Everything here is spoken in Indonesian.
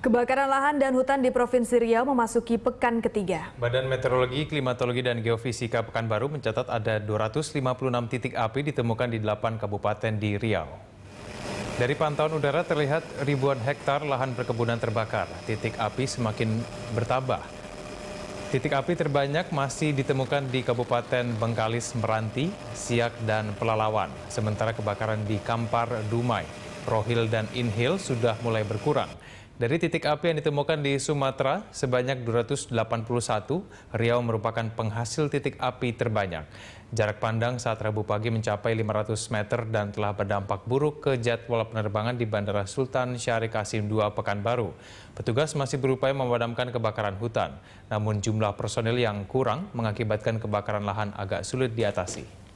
Kebakaran lahan dan hutan di Provinsi Riau memasuki pekan ketiga. Badan Meteorologi, Klimatologi, dan Geofisika Pekanbaru mencatat ada 256 titik api ditemukan di 8 kabupaten di Riau. Dari pantauan udara terlihat ribuan hektar lahan perkebunan terbakar. Titik api semakin bertambah. Titik api terbanyak masih ditemukan di Kabupaten Bengkalis, Meranti, Siak, dan Pelalawan. Sementara kebakaran di Kampar, Dumai, Rohil, dan Inhil sudah mulai berkurang. Dari titik api yang ditemukan di Sumatera sebanyak 281, Riau merupakan penghasil titik api terbanyak. Jarak pandang saat Rabu pagi mencapai 500 meter dan telah berdampak buruk ke jadwal penerbangan di Bandara Sultan Syarif Kasim II Pekanbaru. Petugas masih berupaya memadamkan kebakaran hutan, namun jumlah personil yang kurang mengakibatkan kebakaran lahan agak sulit diatasi.